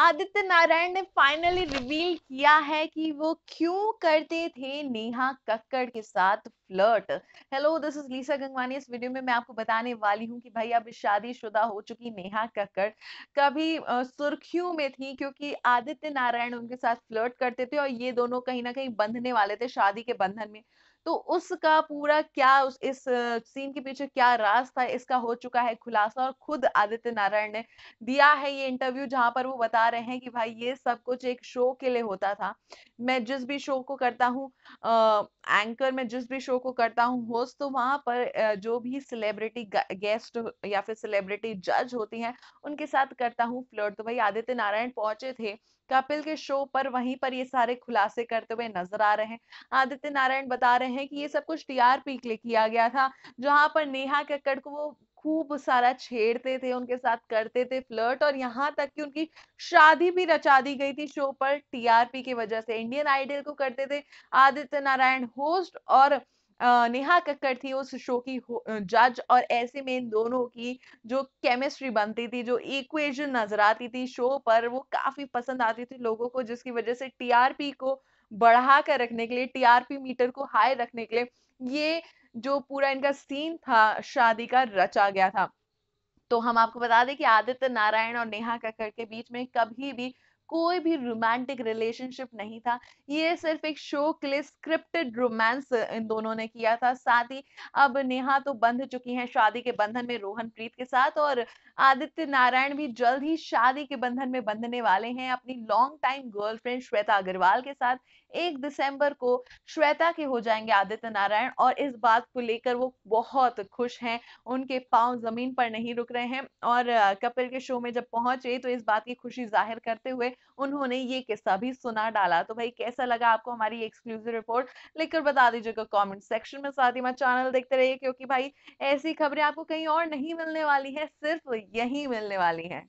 आदित्य नारायण ने finally reveal किया है कि वो क्यों करते थे नेहा कक्कड़ के साथ flirt hello this is Lisa Gangwani इस वीडियो में मैं आपको बताने वाली हूँ कि भाई अब शुदा हो चुकी नेहा कक्कड़ कभी सुर्खियों में थी क्योंकि आदित्य नारायण उनके साथ फ्लर्ट करते थे और ये दोनों कहीं ना कहीं बंधने वाले थे शादी के बंधन में तो उसका पूरा क्या उस इस सीन के पीछे क्या राज था इसका हो चुका है खुलासा और खुद आदित्य नारायण ने दिया है ये इंटरव्यू जहां पर वो बता रहे हैं कि भाई ये सब कुछ एक शो के लिए होता था मैं जिस भी शो को करता हूँ एंकर में जिस भी शो को करता हूँ होस्ट तो वहां पर जो भी सेलिब्रिटी गेस्ट या फिर सेलिब्रिटी जज होती हैं उनके साथ करता हूँ फ्लर्ट तो भाई आदित्य नारायण पहुंचे थे कपिल के शो पर वहीं पर ये सारे खुलासे करते हुए नजर आ रहे हैं आदित्य नारायण बता रहे हैं कि ये सब कुछ टीआरपी के लिए किया गया था जहां पर नेहा कक्कड़ को वो खूब सारा छेड़ते थे उनके साथ करते थे फ्लर्ट और यहाँ तक कि उनकी शादी भी रचा दी गई थी शो पर टीआरपी की वजह से इंडियन आइडल को करते थे आदित्य नारायण होस्ट और नेहा कक्कर थी उस शो की जज और ऐसे में इन दोनों की जो केमिस्ट्री बनती थी जो इक्वेशन नजर आती थी शो पर वो काफी पसंद आती थी लोगों को जिसकी वजह से टीआरपी को बढ़ा कर रखने के लिए टीआरपी मीटर को हाई रखने के लिए ये जो पूरा इनका सीन था शादी का रचा गया था तो हम आपको बता दें कि आदित्य नारायण और नेहा कक्कर के बीच में कभी भी कोई भी रोमांटिक रिलेशनशिप नहीं था ये सिर्फ एक शो के लिए स्क्रिप्टेड रोमांस इन दोनों ने किया था साथ ही अब नेहा तो बंध चुकी हैं शादी के बंधन में रोहन प्रीत के साथ और आदित्य नारायण भी जल्द ही शादी के बंधन में बंधने वाले हैं अपनी long time girlfriend Shweta Agarwal के साथ एक दिसंबर को श्वेता के हो जाएंगे आदित्य नारायण और इस बात को लेकर वो बहुत खुश हैं उनके पांव जमीन पर नहीं रुक रहे हैं और कपिल के शो में जब पहुंचे तो इस बात की खुशी जाहिर करते हुए उन्होंने ये किस्सा भी सुना डाला तो भाई कैसा लगा आपको हमारी एक्सक्लूसिव रिपोर्ट लिखकर बता दीजिएगा कमेंट सेक्शन में साथ ही मैं चैनल देखते रहिए क्योंकि भाई ऐसी खबरें आपको कहीं और नहीं मिलने वाली है सिर्फ यही मिलने वाली है